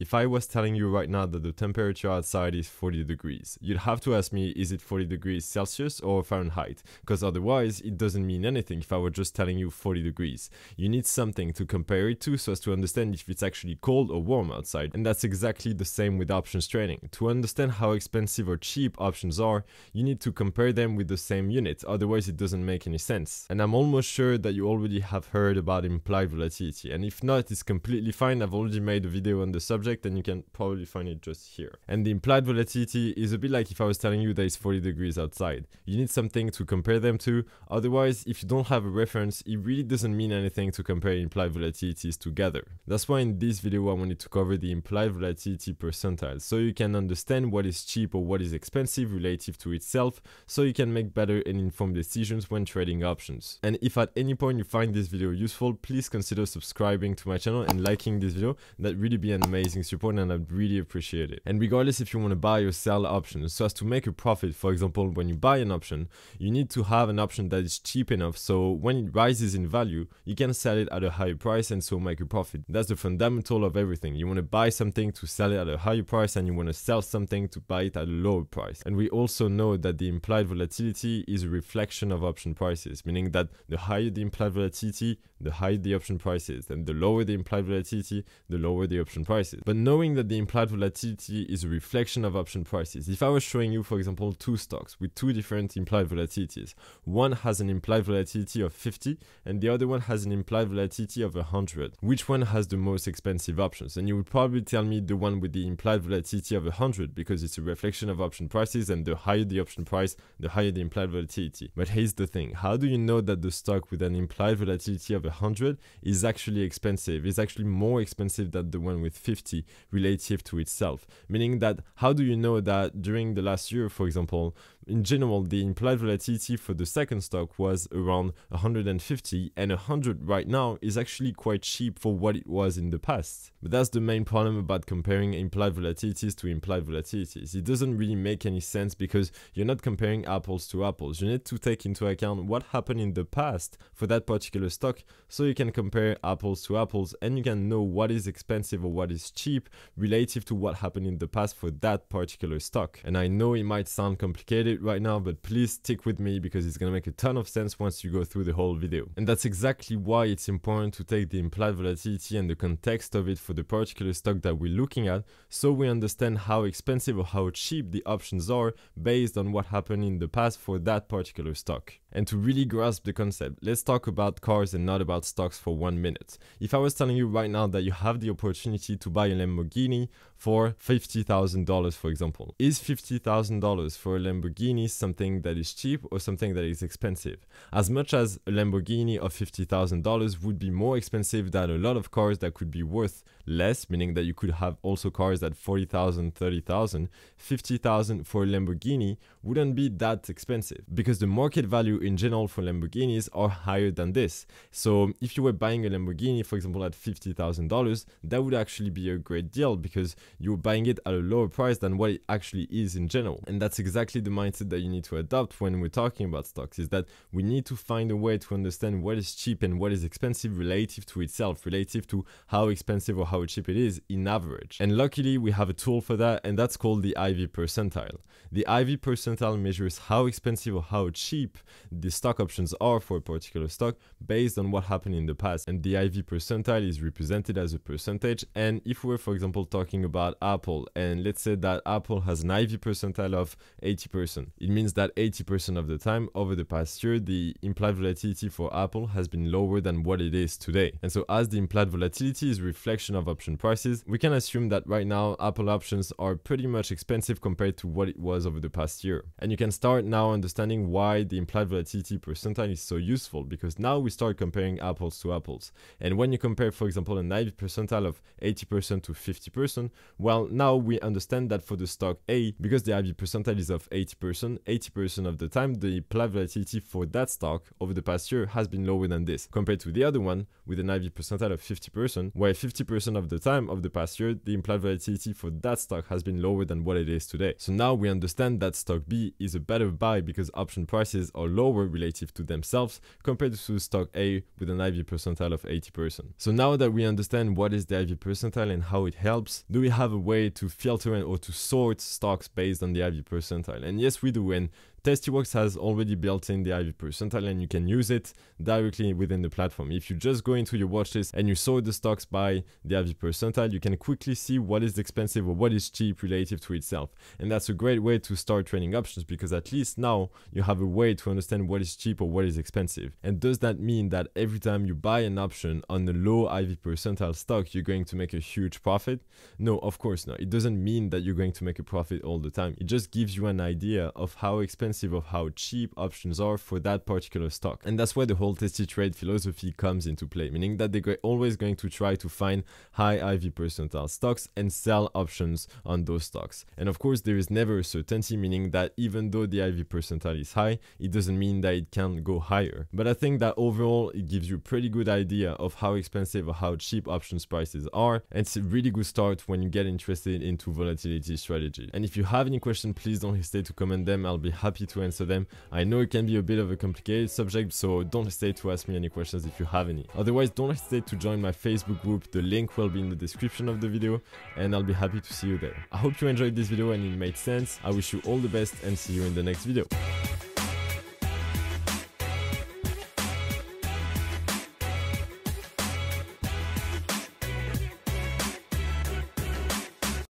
If I was telling you right now that the temperature outside is 40 degrees, you'd have to ask me is it 40 degrees Celsius or Fahrenheit? Because otherwise, it doesn't mean anything if I were just telling you 40 degrees. You need something to compare it to so as to understand if it's actually cold or warm outside. And that's exactly the same with options trading. To understand how expensive or cheap options are, you need to compare them with the same unit, otherwise, it doesn't make any sense. And I'm almost sure that you already have heard about implied volatility. And if not, it's completely fine. I've already made a video on the subject then you can probably find it just here. And the implied volatility is a bit like if I was telling you that it's 40 degrees outside. You need something to compare them to. Otherwise, if you don't have a reference, it really doesn't mean anything to compare implied volatilities together. That's why in this video I wanted to cover the implied volatility percentile so you can understand what is cheap or what is expensive relative to itself so you can make better and informed decisions when trading options. And if at any point you find this video useful, please consider subscribing to my channel and liking this video. That really be an amazing amazing support and I'd really appreciate it. And regardless if you want to buy or sell options, so as to make a profit, for example, when you buy an option, you need to have an option that is cheap enough so when it rises in value, you can sell it at a higher price and so make a profit. That's the fundamental of everything. You want to buy something to sell it at a higher price and you want to sell something to buy it at a lower price. And we also know that the implied volatility is a reflection of option prices, meaning that the higher the implied volatility, the higher the option prices, and the lower the implied volatility, the lower the option prices. But knowing that the implied volatility is a reflection of option prices, if I was showing you, for example, two stocks with two different implied volatilities, one has an implied volatility of 50 and the other one has an implied volatility of 100, which one has the most expensive options? And you would probably tell me the one with the implied volatility of 100 because it's a reflection of option prices, and the higher the option price, the higher the implied volatility. But here's the thing how do you know that the stock with an implied volatility of 100 is actually expensive, is actually more expensive than the one with 50? relative to itself. Meaning that how do you know that during the last year, for example, in general, the implied volatility for the second stock was around 150 and 100 right now is actually quite cheap for what it was in the past. But that's the main problem about comparing implied volatilities to implied volatilities. It doesn't really make any sense because you're not comparing apples to apples. You need to take into account what happened in the past for that particular stock so you can compare apples to apples and you can know what is expensive or what is cheap cheap relative to what happened in the past for that particular stock. And I know it might sound complicated right now, but please stick with me because it's gonna make a ton of sense once you go through the whole video. And that's exactly why it's important to take the implied volatility and the context of it for the particular stock that we're looking at so we understand how expensive or how cheap the options are based on what happened in the past for that particular stock. And to really grasp the concept, let's talk about cars and not about stocks for one minute. If I was telling you right now that you have the opportunity to buy buy a Lamborghini for $50,000, for example. Is $50,000 for a Lamborghini something that is cheap or something that is expensive? As much as a Lamborghini of $50,000 would be more expensive than a lot of cars that could be worth less, meaning that you could have also cars at 40,000, 30,000, 50,000 for a Lamborghini wouldn't be that expensive because the market value in general for Lamborghinis are higher than this. So if you were buying a Lamborghini, for example, at $50,000, that would actually be a great deal because you're buying it at a lower price than what it actually is in general. And that's exactly the mindset that you need to adopt when we're talking about stocks is that we need to find a way to understand what is cheap and what is expensive relative to itself, relative to how expensive or how how cheap it is in average. And luckily we have a tool for that and that's called the IV percentile. The IV percentile measures how expensive or how cheap the stock options are for a particular stock based on what happened in the past. And the IV percentile is represented as a percentage. And if we're, for example, talking about Apple, and let's say that Apple has an IV percentile of 80%, it means that 80% of the time over the past year, the implied volatility for Apple has been lower than what it is today. And so as the implied volatility is reflection of option prices, we can assume that right now Apple options are pretty much expensive compared to what it was over the past year. And you can start now understanding why the implied volatility percentile is so useful because now we start comparing apples to apples. And when you compare, for example, a 90 percentile of 80% to 50%, well, now we understand that for the stock A, because the IB percentile is of 80%, 80% of the time the implied volatility for that stock over the past year has been lower than this compared to the other one with an IB percentile of 50%, where 50% of the time of the past year, the implied volatility for that stock has been lower than what it is today. So now we understand that stock B is a better buy because option prices are lower relative to themselves compared to stock A with an IV percentile of 80%. So now that we understand what is the IV percentile and how it helps, do we have a way to filter or to sort stocks based on the IV percentile? And yes, we do. And Tastyworks has already built in the IV percentile and you can use it directly within the platform. If you just go into your watches and you sort the stocks by the IV percentile, you can quickly see what is expensive or what is cheap relative to itself. And that's a great way to start trading options because at least now you have a way to understand what is cheap or what is expensive. And does that mean that every time you buy an option on the low IV percentile stock, you're going to make a huge profit? No, of course not. It doesn't mean that you're going to make a profit all the time. It just gives you an idea of how expensive of how cheap options are for that particular stock. And that's where the whole testy trade philosophy comes into play, meaning that they're always going to try to find high IV percentile stocks and sell options on those stocks. And of course, there is never a certainty, meaning that even though the IV percentile is high, it doesn't mean that it can go higher. But I think that overall, it gives you a pretty good idea of how expensive or how cheap options prices are. And it's a really good start when you get interested into volatility strategy. And if you have any questions, please don't hesitate to comment them. I'll be happy happy to answer them. I know it can be a bit of a complicated subject, so don't hesitate to ask me any questions if you have any. Otherwise, don't hesitate to join my Facebook group, the link will be in the description of the video, and I'll be happy to see you there. I hope you enjoyed this video and it made sense. I wish you all the best and see you in the next video.